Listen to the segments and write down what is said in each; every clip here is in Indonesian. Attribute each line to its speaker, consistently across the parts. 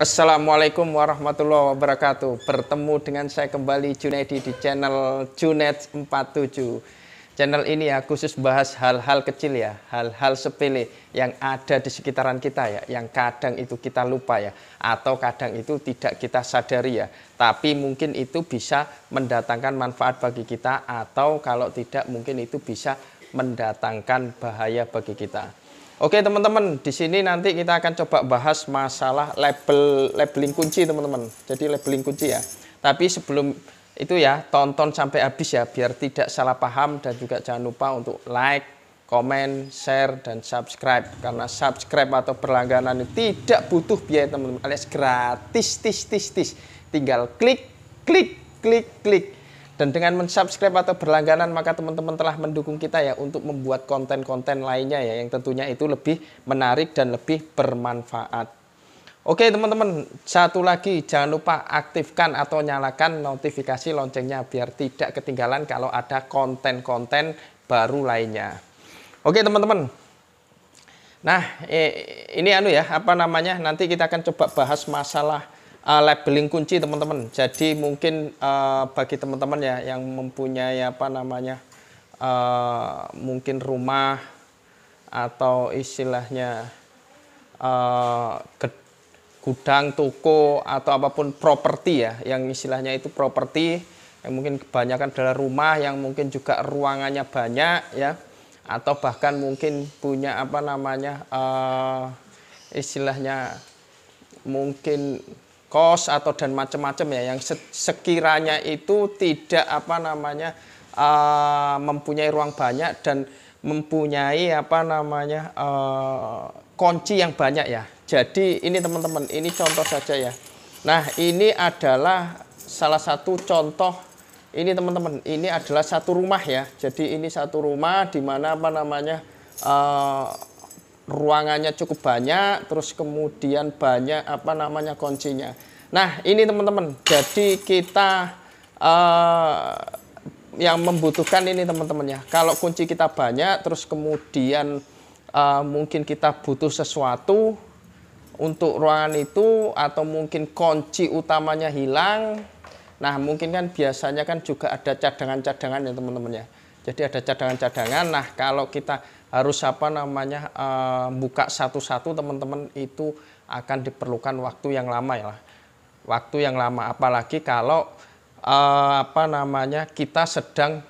Speaker 1: Assalamualaikum warahmatullahi wabarakatuh. Bertemu dengan saya kembali Junaidi di channel Junet 47. Channel ini ya khusus bahas hal-hal kecil ya, hal-hal sepele yang ada di sekitaran kita ya, yang kadang itu kita lupa ya, atau kadang itu tidak kita sadari ya. Tapi mungkin itu bisa mendatangkan manfaat bagi kita atau kalau tidak mungkin itu bisa mendatangkan bahaya bagi kita. Oke teman-teman, di sini nanti kita akan coba bahas masalah label labeling kunci teman-teman. Jadi labeling kunci ya. Tapi sebelum itu ya, tonton sampai habis ya biar tidak salah paham dan juga jangan lupa untuk like, komen, share dan subscribe karena subscribe atau berlangganan itu tidak butuh biaya teman-teman. Alias gratis tis tis tis. Tinggal klik klik klik klik dan dengan mensubscribe atau berlangganan maka teman-teman telah mendukung kita ya untuk membuat konten-konten lainnya ya yang tentunya itu lebih menarik dan lebih bermanfaat. Oke teman-teman, satu lagi jangan lupa aktifkan atau nyalakan notifikasi loncengnya biar tidak ketinggalan kalau ada konten-konten baru lainnya. Oke teman-teman, nah ini anu ya apa namanya nanti kita akan coba bahas masalah uh, labeling kunci teman-teman. Jadi mungkin uh, bagi teman-teman ya yang mempunyai apa namanya uh, mungkin rumah atau istilahnya uh, gudang, toko atau apapun properti ya, yang istilahnya itu properti yang mungkin kebanyakan adalah rumah yang mungkin juga ruangannya banyak ya atau bahkan mungkin punya apa namanya uh, istilahnya mungkin kos atau dan macam-macam ya yang sekiranya itu tidak apa namanya uh, mempunyai ruang banyak dan mempunyai apa namanya uh, kunci yang banyak ya. Jadi ini teman-teman ini contoh saja ya. Nah ini adalah salah satu contoh ini teman-teman ini adalah satu rumah ya. Jadi ini satu rumah di mana apa namanya uh, ruangannya cukup banyak, terus kemudian banyak apa namanya kuncinya. Nah, ini teman-teman, jadi kita uh, yang membutuhkan ini teman-teman ya. Kalau kunci kita banyak, terus kemudian uh, mungkin kita butuh sesuatu untuk ruangan itu, atau mungkin kunci utamanya hilang. Nah, mungkin kan biasanya kan juga ada cadangan-cadangan ya teman-teman ya. Jadi ada cadangan-cadangan. Nah, kalau kita harus apa namanya uh, buka satu-satu teman-teman itu akan diperlukan waktu yang lama ya Waktu yang lama apalagi kalau uh, apa namanya kita sedang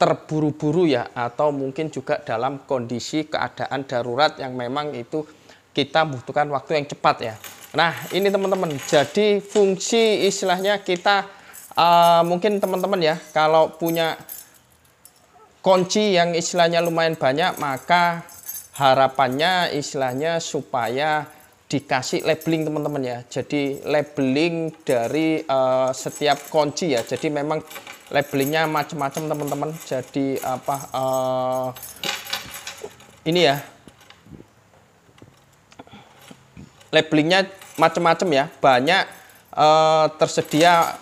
Speaker 1: terburu-buru ya atau mungkin juga dalam kondisi keadaan darurat yang memang itu kita butuhkan waktu yang cepat ya. Nah ini teman-teman jadi fungsi istilahnya kita uh, mungkin teman-teman ya kalau punya kunci yang istilahnya lumayan banyak maka harapannya istilahnya supaya dikasih labeling teman-teman ya jadi labeling dari uh, setiap kunci ya jadi memang labelingnya macam-macam teman-teman jadi apa uh, ini ya labelingnya macam-macam ya banyak uh, tersedia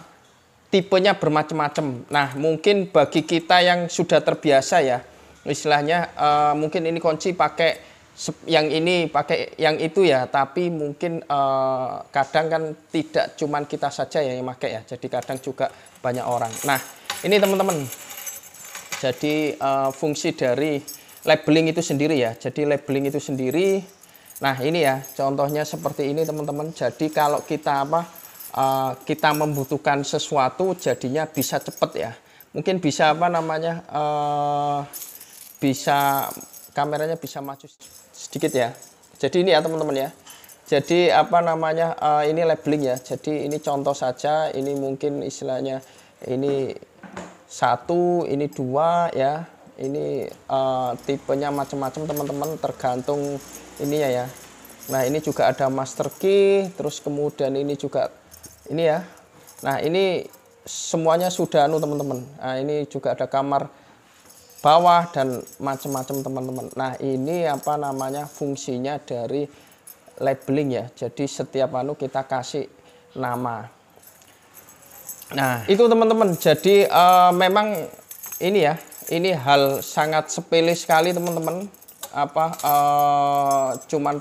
Speaker 1: tipenya bermacam-macam. Nah, mungkin bagi kita yang sudah terbiasa ya, istilahnya uh, mungkin ini kunci pakai yang ini pakai yang itu ya, tapi mungkin uh, kadang kan tidak cuman kita saja yang pakai ya. Jadi kadang juga banyak orang. Nah, ini teman-teman. Jadi uh, fungsi dari labeling itu sendiri ya. Jadi labeling itu sendiri Nah, ini ya contohnya seperti ini teman-teman. Jadi kalau kita apa Eh, kita membutuhkan sesuatu jadinya bisa cepat ya mungkin bisa apa namanya uh, bisa kameranya bisa maju sedikit ya jadi ini ya teman-teman ya jadi apa namanya uh, ini labeling ya jadi ini contoh saja ini mungkin istilahnya ini satu ini dua ya ini uh, tipenya macam-macam teman-teman tergantung ininya ya Nah ini juga ada master key terus kemudian ini juga ini ya nah ini semuanya sudah anu teman-teman nah ini juga ada kamar bawah dan macam-macam teman-teman nah ini apa namanya fungsinya dari labeling ya jadi setiap anu kita kasih nama nah itu teman-teman jadi uh, memang ini ya ini hal sangat sepele sekali teman-teman apa uh, cuman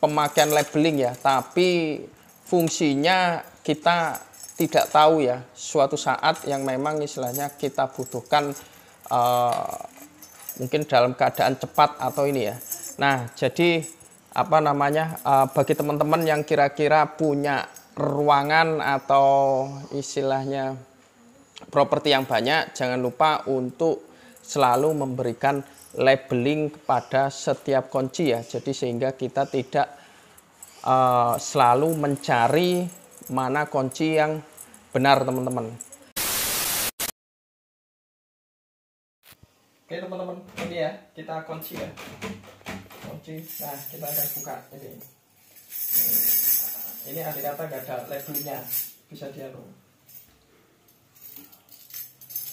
Speaker 1: pemakaian labeling ya tapi fungsinya kita tidak tahu ya suatu saat yang memang istilahnya kita butuhkan uh, mungkin dalam keadaan cepat atau ini ya. Nah, jadi apa namanya uh, bagi teman-teman yang kira-kira punya ruangan atau istilahnya properti yang banyak, jangan lupa untuk selalu memberikan labeling kepada setiap kunci ya. Jadi sehingga kita tidak uh, selalu mencari mana kunci yang benar teman-teman. Oke teman-teman, ini ya kita kunci ya. Kunci, nah kita akan buka ini. Ini ada kata gak ada labelnya, bisa diatur.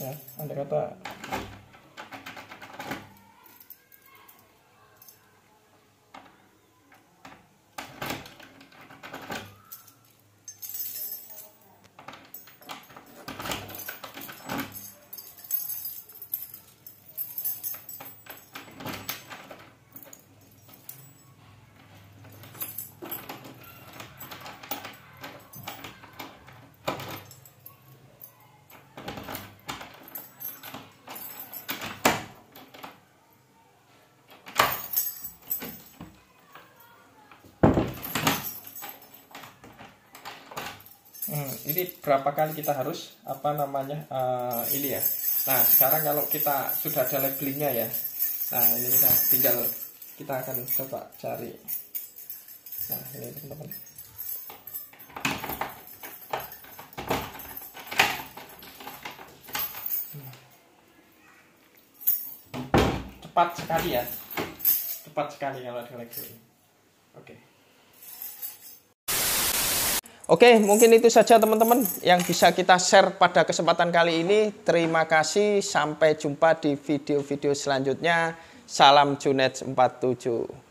Speaker 1: Ya, ada kata ini berapa kali kita harus apa namanya uh, ini ya nah sekarang kalau kita sudah ada labelingnya ya nah ini kita tinggal kita akan coba cari nah ini teman-teman cepat sekali ya cepat sekali kalau ada labeling Oke, mungkin itu saja teman-teman yang bisa kita share pada kesempatan kali ini. Terima kasih, sampai jumpa di video-video selanjutnya. Salam Junet 47.